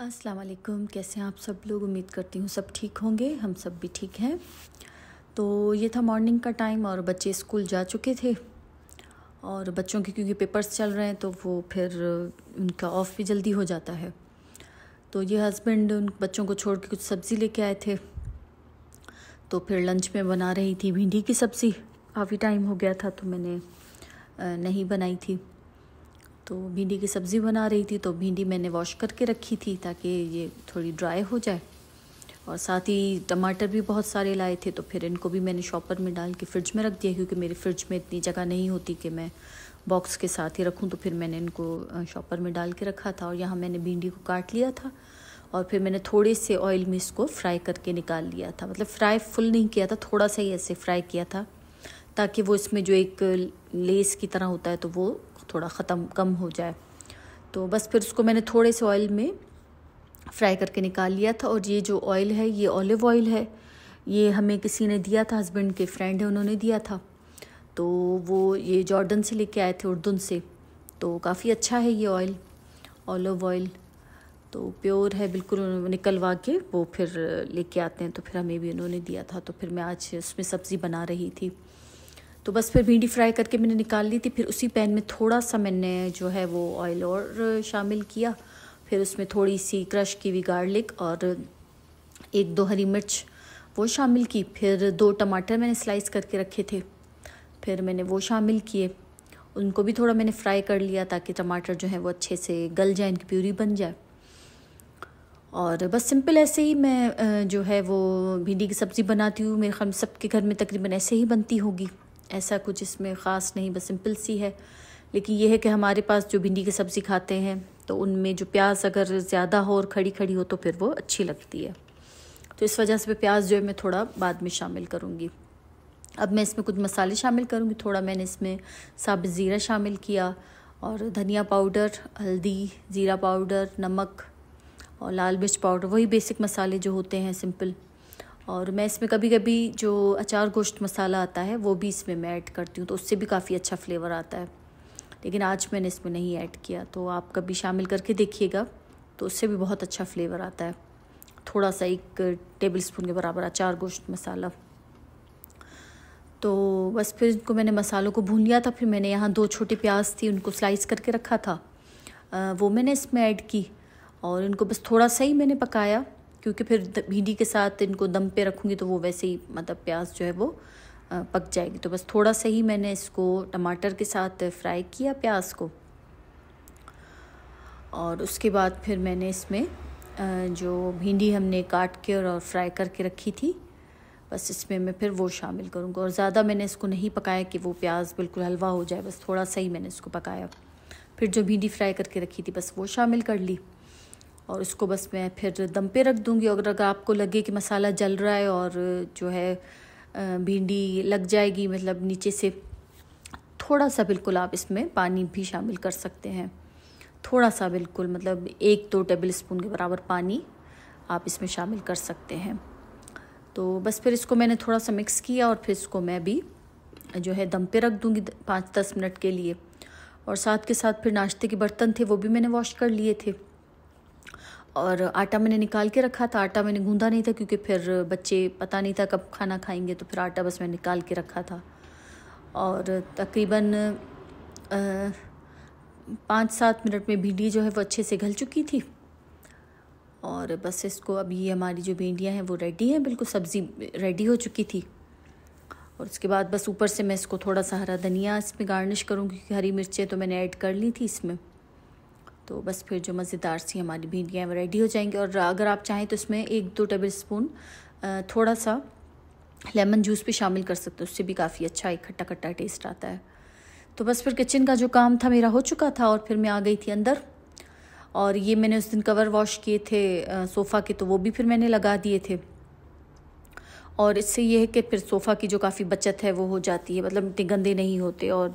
अस्सलाम वालेकुम कैसे हैं आप सब लोग उम्मीद करती हूँ सब ठीक होंगे हम सब भी ठीक हैं तो ये था मॉर्निंग का टाइम और बच्चे स्कूल जा चुके थे और बच्चों के क्योंकि पेपर्स चल रहे हैं तो वो फिर उनका ऑफ भी जल्दी हो जाता है तो ये हस्बैंड उन बच्चों को छोड़ के कुछ सब्ज़ी लेके आए थे तो फिर लंच में बना रही थी भिंडी की सब्ज़ी काफ़ी टाइम हो गया था तो मैंने नहीं बनाई थी तो भिंडी की सब्ज़ी बना रही थी तो भिंडी मैंने वॉश करके रखी थी ताकि ये थोड़ी ड्राई हो जाए और साथ ही टमाटर भी बहुत सारे लाए थे तो फिर इनको भी मैंने शॉपर में डाल के फ्रिज में रख दिया क्योंकि मेरे फ्रिज में इतनी जगह नहीं होती कि मैं बॉक्स के साथ ही रखूं तो फिर मैंने इनको शॉपर में डाल के रखा था और यहाँ मैंने भिंडी को काट लिया था और फिर मैंने थोड़े से ऑयल में इसको फ्राई करके निकाल लिया था मतलब फ्राई फुल नहीं किया था थोड़ा सा ही ऐसे फ्राई किया था ताकि वो इसमें जो एक लेस की तरह होता है तो वो थोड़ा ख़त्म कम हो जाए तो बस फिर उसको मैंने थोड़े से ऑयल में फ्राई करके निकाल लिया था और ये जो ऑयल है ये ऑलिव ऑयल है ये हमें किसी ने दिया था हस्बैंड के फ्रेंड है उन्होंने दिया था तो वो ये जॉर्डन से लेके आए थे उर्दन से तो काफ़ी अच्छा है ये ऑयल ऑलिव ऑयल तो प्योर है बिल्कुल निकलवा के वो फिर लेके आते हैं तो फिर हमें भी उन्होंने दिया था तो फिर मैं आज उसमें सब्ज़ी बना रही थी तो बस फिर भिंडी फ्राई करके मैंने निकाल ली थी फिर उसी पैन में थोड़ा सा मैंने जो है वो ऑयल और शामिल किया फिर उसमें थोड़ी सी क्रश की हुई गार्लिक और एक दो हरी मिर्च वो शामिल की फिर दो टमाटर मैंने स्लाइस करके रखे थे फिर मैंने वो शामिल किए उनको भी थोड़ा मैंने फ्राई कर लिया ताकि टमाटर जो है वो अच्छे से गल जाए इनकी प्यूरी बन जाए और बस सिंपल ऐसे ही मैं जो है वो भिंडी की सब्ज़ी बनाती हूँ मेरे ख्याल सबके घर में तकरीबन ऐसे ही बनती होगी ऐसा कुछ इसमें ख़ास नहीं बस सिंपल सी है लेकिन यह है कि हमारे पास जो भिंडी की सब्ज़ी खाते हैं तो उनमें जो प्याज अगर ज़्यादा हो और खड़ी खड़ी हो तो फिर वो अच्छी लगती है तो इस वजह से प्याज जो है मैं थोड़ा बाद में शामिल करूँगी अब मैं इसमें कुछ मसाले शामिल करूँगी थोड़ा मैंने इसमें साबित ज़ीरा शामिल किया और धनिया पाउडर हल्दी ज़ीरा पाउडर नमक और लाल मिर्च पाउडर वही बेसिक मसाले जो होते हैं सिंपल और मैं इसमें कभी कभी जो अचार गोश्त मसाला आता है वो भी इसमें मैं ऐड करती हूँ तो उससे भी काफ़ी अच्छा फ्लेवर आता है लेकिन आज मैंने इसमें नहीं ऐड किया तो आप कभी शामिल करके देखिएगा तो उससे भी बहुत अच्छा फ्लेवर आता है थोड़ा सा एक टेबल स्पून के बराबर अचार गोश्त मसाला तो बस फिर इनको मैंने मसालों को भून लिया था फिर मैंने यहाँ दो छोटे प्याज थी उनको स्लाइस करके रखा था वो मैंने इसमें ऐड की और इनको बस थोड़ा सा ही मैंने पकाया क्योंकि फिर भिंडी के साथ इनको दम पे रखूँगी तो वो वैसे ही मतलब प्याज जो है वो पक जाएगी तो बस थोड़ा सा ही मैंने इसको टमाटर के साथ फ्राई किया प्याज को और उसके बाद फिर मैंने इसमें जो भिंडी हमने काट के और फ्राई करके रखी थी बस इसमें मैं फिर वो शामिल करूँगा और ज़्यादा मैंने इसको नहीं पकाया कि वो प्याज बिल्कुल हलवा हो जाए बस थोड़ा सा ही मैंने इसको पकाया फिर जो भिंडी फ्राई करके रखी थी बस वो शामिल कर ली और इसको बस मैं फिर दम पे रख दूँगी अगर अगर आपको लगे कि मसाला जल रहा है और जो है भिंडी लग जाएगी मतलब नीचे से थोड़ा सा बिल्कुल आप इसमें पानी भी शामिल कर सकते हैं थोड़ा सा बिल्कुल मतलब एक दो टेबल स्पून के बराबर पानी आप इसमें शामिल कर सकते हैं तो बस फिर इसको मैंने थोड़ा सा मिक्स किया और फिर इसको मैं भी जो है दम पे रख दूँगी पाँच दस मिनट के लिए और साथ के साथ फिर नाश्ते के बर्तन थे वो भी मैंने वॉश कर लिए थे और आटा मैंने निकाल के रखा था आटा मैंने गूंदा नहीं था क्योंकि फिर बच्चे पता नहीं था कब खाना खाएंगे तो फिर आटा बस मैंने निकाल के रखा था और तकरीबन पाँच सात मिनट में भिंडी जो है वो अच्छे से गल चुकी थी और बस इसको अब ये हमारी जो भिंडियाँ हैं वो रेडी हैं बिल्कुल सब्ज़ी रेडी हो चुकी थी और उसके बाद बस ऊपर से मैं इसको थोड़ा सा हरा धनिया इसमें गार्निश करूँगी क्योंकि हरी मिर्चें तो मैंने ऐड कर ली थी इसमें तो बस फिर जो मज़ेदार सी हमारी भिंडियाँ रेडी हो जाएंगी और अगर आप चाहें तो इसमें एक दो टेबल स्पून थोड़ा सा लेमन जूस भी शामिल कर सकते हो उससे भी काफ़ी अच्छा एक खट्टा खट्टा टेस्ट आता है तो बस फिर किचन का जो काम था मेरा हो चुका था और फिर मैं आ गई थी अंदर और ये मैंने उस दिन कवर वॉश किए थे सोफ़ा के तो वो भी फिर मैंने लगा दिए थे और इससे यह है कि फिर सोफ़ा की जो काफ़ी बचत है वो हो जाती है मतलब इतने गंदे नहीं होते और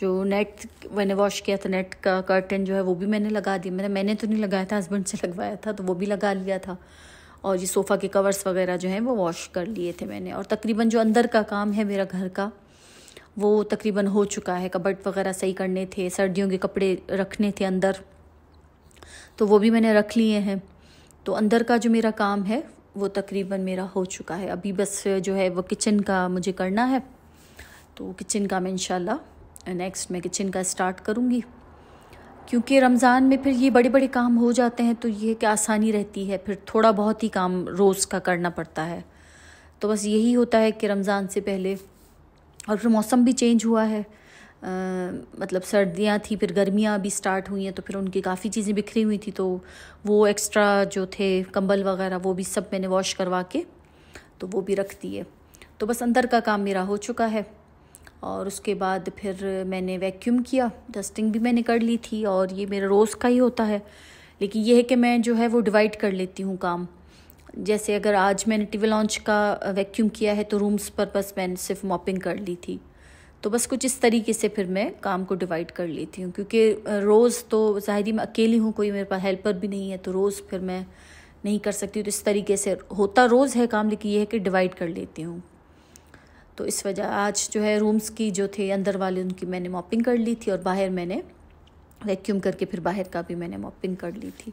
जो नेट मैंने वॉश किया था नेट का कर्टन जो है वो भी मैंने लगा दिया मैंने मैंने तो नहीं लगाया था हस्बैंड से लगवाया था तो वो भी लगा लिया था और ये सोफ़ा के कवर्स वगैरह जो हैं वो वॉश कर लिए थे मैंने और तकरीबन जो अंदर का काम है मेरा घर का वो तकरीबन हो चुका है कबर्ड वगैरह सही करने थे सर्दियों के कपड़े रखने थे अंदर तो वो भी मैंने रख लिए हैं तो अंदर का जो मेरा काम है वो तकरीबन मेरा हो चुका है अभी बस जो है वो किचन का मुझे करना है तो किचन का मैं इन नेक्स्ट मैं किचन का स्टार्ट करूँगी क्योंकि रमज़ान में फिर ये बड़े बड़े काम हो जाते हैं तो ये कि आसानी रहती है फिर थोड़ा बहुत ही काम रोज़ का करना पड़ता है तो बस यही होता है कि रमज़ान से पहले और फिर मौसम भी चेंज हुआ है मतलब सर्दियाँ थी फिर गर्मियाँ भी स्टार्ट हुई हैं तो फिर उनकी काफ़ी चीज़ें बिखरी हुई थी तो वो एक्स्ट्रा जो थे कंबल वगैरह वो भी सब मैंने वॉश करवा के तो वो भी रख दिए तो बस अंदर का काम मेरा हो चुका है और उसके बाद फिर मैंने वैक्यूम किया डस्टिंग भी मैंने कर ली थी और ये मेरा रोज़ का ही होता है लेकिन यह है कि मैं जो है वो डिवाइड कर लेती हूँ काम जैसे अगर आज मैंने टीवी लॉन्च का वैक्यूम किया है तो रूम्स पर बस मैंने सिर्फ मॉपिंग कर ली थी तो बस कुछ इस तरीके से फिर मैं काम को डिवाइड कर लेती हूँ क्योंकि रोज़ तो ज़ाहिर मैं अकेली हूँ कोई मेरे पास हेल्पर भी नहीं है तो रोज़ फिर मैं नहीं कर सकती हूँ तो इस तरीके से होता रोज़ है काम लेकिन ये है कि डिवाइड कर लेती हूँ तो इस वजह आज जो है रूम्स की जो थे अंदर वाले उनकी मैंने मॉपिंग कर ली थी और बाहर मैंने वैक्यूम करके फिर बाहर का भी मैंने मॉपिंग कर ली थी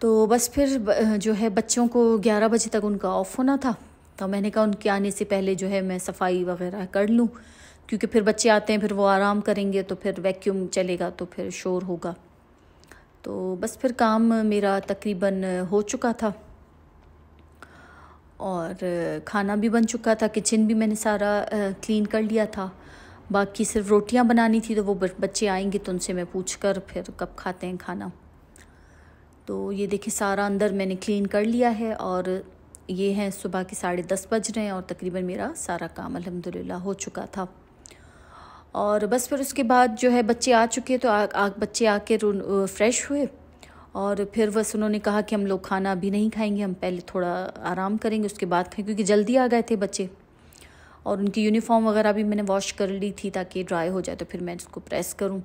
तो बस फिर जो है बच्चों को 11 बजे तक उनका ऑफ होना था तो मैंने कहा उनके आने से पहले जो है मैं सफाई वगैरह कर लूँ क्योंकि फिर बच्चे आते हैं फिर वो आराम करेंगे तो फिर वैक्यूम चलेगा तो फिर शोर होगा तो बस फिर काम मेरा तकरीबन हो चुका था और खाना भी बन चुका था किचन भी मैंने सारा क्लीन कर लिया था बाकी सिर्फ रोटियां बनानी थी तो वो बच्चे आएंगे तो उनसे मैं पूछ कर फिर कब खाते हैं खाना तो ये देखिए सारा अंदर मैंने क्लीन कर लिया है और ये हैं सुबह के साढ़े दस बज रहे हैं और तकरीबन मेरा सारा काम अलहमदिल्ला हो चुका था और बस फिर उसके बाद जो है बच्चे आ चुके तो आ, आ, बच्चे आके फ्रेश हुए और फिर बस उन्होंने कहा कि हम लोग खाना अभी नहीं खाएंगे हम पहले थोड़ा आराम करेंगे उसके बाद खाएंगे क्योंकि जल्दी आ गए थे बच्चे और उनकी यूनिफॉर्म वगैरह भी मैंने वॉश कर ली थी ताकि ड्राई हो जाए तो फिर मैं उसको प्रेस करूँ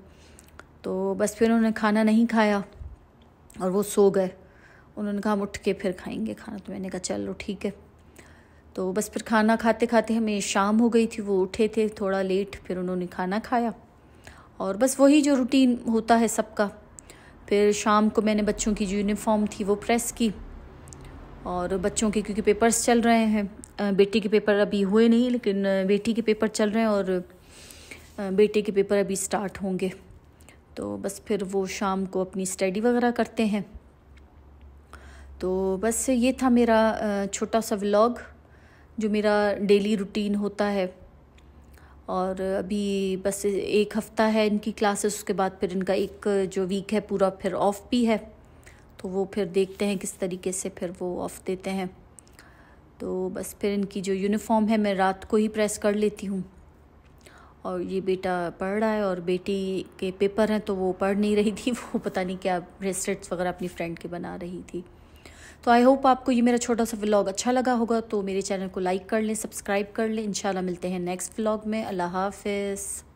तो बस फिर उन्होंने खाना नहीं खाया और वो सो गए उन्होंने कहा हम उठ के फिर खाएंगे खाना तो मैंने कहा चलो ठीक है तो बस फिर खाना खाते खाते हमें शाम हो गई थी वो उठे थे थोड़ा लेट फिर उन्होंने खाना खाया और बस वही जो रूटीन होता है सबका फिर शाम को मैंने बच्चों की जो यूनिफॉर्म थी वो प्रेस की और बच्चों के क्योंकि पेपर्स चल रहे हैं बेटी के पेपर अभी हुए नहीं लेकिन बेटी के पेपर चल रहे हैं और बेटे के पेपर अभी स्टार्ट होंगे तो बस फिर वो शाम को अपनी स्टडी वगैरह करते हैं तो बस ये था मेरा छोटा सा व्लॉग जो मेरा डेली रूटीन होता है और अभी बस एक हफ़्ता है इनकी क्लासेस उसके बाद फिर इनका एक जो वीक है पूरा फिर ऑफ़ भी है तो वो फिर देखते हैं किस तरीके से फिर वो ऑफ़ देते हैं तो बस फिर इनकी जो यूनिफॉर्म है मैं रात को ही प्रेस कर लेती हूँ और ये बेटा पढ़ रहा है और बेटी के पेपर हैं तो वो पढ़ नहीं रही थी वो पता नहीं क्या ब्रेसलेट्स वगैरह अपनी फ्रेंड के बना रही थी तो आई होप आपको ये मेरा छोटा सा व्लॉग अच्छा लगा होगा तो मेरे चैनल को लाइक कर लें सब्सक्राइब कर लें इंशाल्लाह मिलते हैं नेक्स्ट व्लॉग में अल्लाह हाफिज़